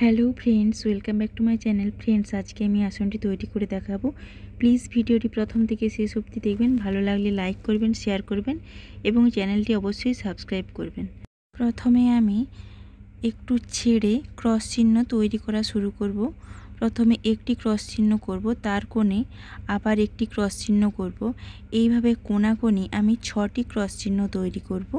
Hello friends welcome back to my channel friends আজকে আমি আসনটি তৈরি করে দেখাবো প্লিজ ভিডিওটি প্রথম থেকে শেষ অবধি দেখবেন ভালো লাগলে লাইক করবেন শেয়ার করবেন এবং চ্যানেলটি অবশ্যই সাবস্ক্রাইব করবেন প্রথমে আমি একটু ছেড়ে ক্রস চিহ্ন তৈরি করা শুরু করব প্রথমে একটি ক্রস চিহ্ন করব তার কোণে আবার একটি ক্রস চিহ্ন করব এইভাবে কোনাকোনি আমি ছটি ক্রস চিহ্ন তৈরি করবো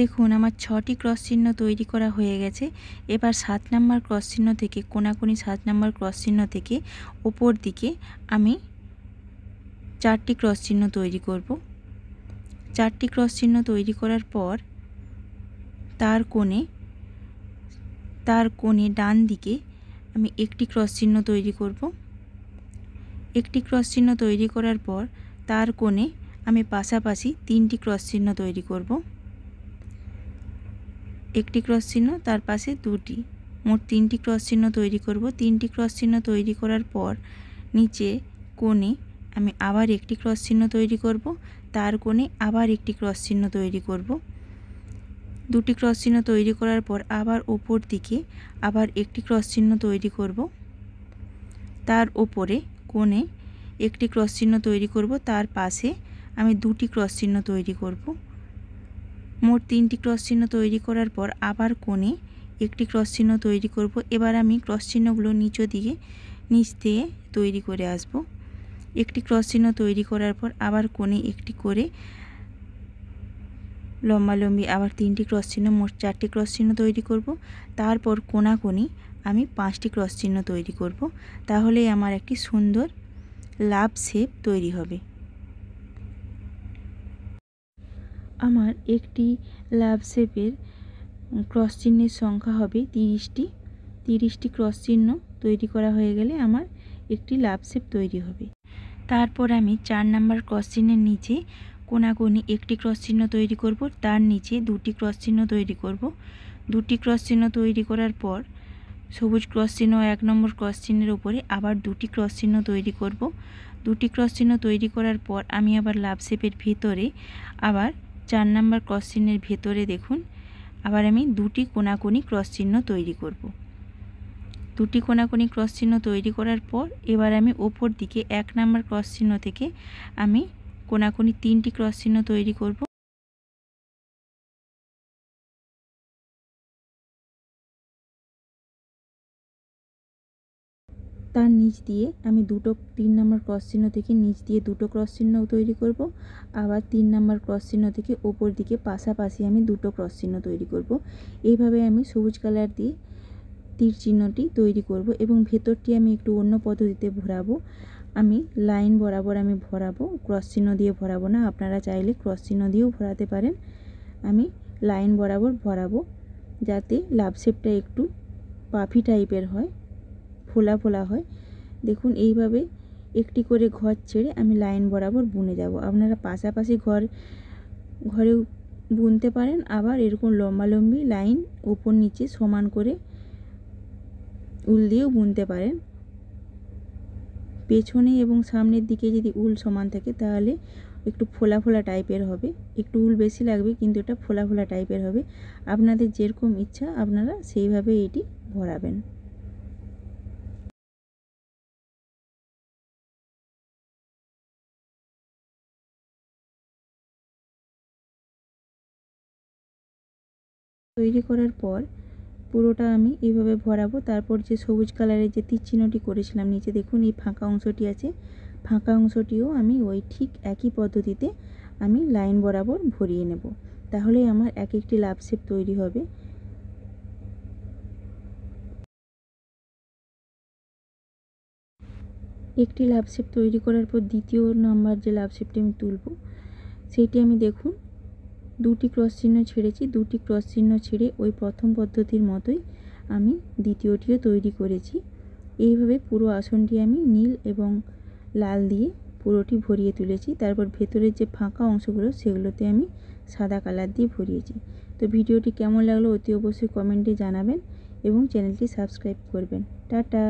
দেখুন আমার ছটি ক্রস চিহ্ন তৈরি করা হয়ে গেছে এবার সাত নাম্বার ক্রস চিহ্ন থেকে কোনাকুনি সাত নাম্বার ক্রস চিহ্ন থেকে ওপর দিকে আমি চারটি ক্রস চিহ্ন তৈরি করব চারটি ক্রস চিহ্ন তৈরি করার পর তার কোণে তার কোণে ডান দিকে আমি একটি ক্রস চিহ্ন তৈরি করব একটি ক্রস চিহ্ন তৈরি করার পর তার কোণে আমি পাশাপাশি তিনটি ক্রস চিহ্ন তৈরি করব একটি ক্রস চিহ্ন তার পাশে দুটি মোট তিনটি ক্রস চিহ্ন তৈরি করব তিনটি ক্রস চিহ্ন তৈরি করার পর নিচে কোণে আমি আবার একটি ক্রস চিহ্ন তৈরি করব তার কোণে আবার একটি ক্রস চিহ্ন তৈরি করব দুটি ক্রস চিহ্ন তৈরি করার পর আবার ওপর দিকে আবার একটি ক্রস চিহ্ন তৈরি করব তার ওপরে কোণে একটি ক্রস চিহ্ন তৈরি করব তার পাশে আমি দুটি ক্রস চিহ্ন তৈরি করব মোট তিনটি ক্রস চিহ্ন তৈরি করার পর আবার কোণে একটি ক্রস চিহ্ন তৈরি করব এবার আমি ক্রস চিহ্নগুলো নিচ দিয়ে নিচ দিয়ে তৈরি করে আসব একটি ক্রস চিহ্ন তৈরি করার পর আবার কোণে একটি করে লম্বালম্বি আবার তিনটি ক্রস চিহ্ন মোট চারটি ক্রস চিহ্ন তৈরি করব তারপর কোণে আমি পাঁচটি ক্রস চিহ্ন তৈরি করব তাহলেই আমার একটি সুন্দর লাভ শেপ তৈরি হবে আমার একটি লাভ শেপের ক্রস চিহ্নের সংখ্যা হবে তিরিশটি তিরিশটি ক্রস চিহ্ন তৈরি করা হয়ে গেলে আমার একটি লাভ শেপ তৈরি হবে তারপর আমি চার নাম্বার ক্রস চিহ্নের নিচে কোনাকোনি একটি ক্রস চিহ্ন তৈরি করব তার নিচে দুটি ক্রস চিহ্ন তৈরি করব দুটি ক্রস চিহ্ন তৈরি করার পর সবুজ ক্রস চিহ্ন এক নম্বর ক্রস চিহ্নের উপরে আবার দুটি ক্রস চিহ্ন তৈরি করব দুটি ক্রস চিহ্ন তৈরি করার পর আমি আবার লাভ শেপের ভিতরে আবার চার নাম্বার ক্রস চিহ্নের ভেতরে দেখুন আবার আমি দুটি কোনাকুনি ক্রস চিহ্ন তৈরি করব। দুটি কোনাকুনি ক্রস চিহ্ন তৈরি করার পর এবার আমি ওপর দিকে এক নাম্বার ক্রস চিহ্ন থেকে আমি কোনাকুনি তিনটি ক্রস চিহ্ন তৈরি করব তার নিচ দিয়ে আমি দুটো তিন নম্বর ক্রস চিহ্ন থেকে নিচ দিয়ে দুটো ক্রস চিহ্ন তৈরি করব আবার তিন নম্বর ক্রস চিহ্ন থেকে ওপর দিকে পাশাপাশি আমি দুটো ক্রস চিহ্ন তৈরি করব এইভাবে আমি সবুজ কালার দিয়ে তীর চিহ্নটি তৈরি করব এবং ভেতরটি আমি একটু অন্য পদ্ধতিতে ভরাবো আমি লাইন বরাবর আমি ভরাবো ক্রস চিহ্ন দিয়ে ভরাবো না আপনারা চাইলে ক্রস চিহ্ন দিয়েও ভরাতে পারেন আমি লাইন বরাবর ভরাবো যাতে লাভ শেপটা একটু পাফি টাইপের হয় ফোলা ফোলা হয় দেখুন এইভাবে একটি করে ঘর ছেড়ে আমি লাইন বরাবর বুনে যাব আপনারা পাশাপাশি ঘর ঘরে বুনতে পারেন আবার এরকম লম্বালম্বি লাইন ওপর নিচে সমান করে উল দিয়েও বুনতে পারেন পেছনে এবং সামনের দিকে যদি উল সমান থাকে তাহলে একটু ফোলা ফোলা টাইপের হবে একটু উল বেশি লাগবে কিন্তু এটা ফোলা ফোলা টাইপের হবে আপনাদের যেরকম ইচ্ছা আপনারা সেইভাবে এটি ভরাবেন তৈরি করার পর পুরোটা আমি এইভাবে ভরাবো তারপর যে সবুজ কালারের যে তীরচিহ্নটি করেছিলাম নিচে দেখুন এই ফাঁকা অংশটি আছে ফাঁকা অংশটিও আমি ওই ঠিক একই পদ্ধতিতে আমি লাইন বরাবর ভরিয়ে নেব তাহলে আমার এক একটি লাভ শেপ তৈরি হবে একটি লাভ শেপ তৈরি করার পর দ্বিতীয় নাম্বার যে লাভ শেপটি আমি তুলব সেইটি আমি দেখুন দুটি ক্রস চিহ্ন ছেড়েছি দুটি ক্রস চিহ্ন ছেড়ে ওই প্রথম পদ্ধতির মতোই আমি দ্বিতীয়টিও তৈরি করেছি এইভাবে পুরো আসনটি আমি নীল এবং লাল দিয়ে পুরোটি ভরিয়ে তুলেছি তারপর ভেতরের যে ফাঁকা অংশগুলো সেগুলোতে আমি সাদা কালার দিয়ে ভরিয়েছি তো ভিডিওটি কেমন লাগলো অতি অবশ্যই কমেন্টে জানাবেন এবং চ্যানেলটি সাবস্ক্রাইব করবেন টাটা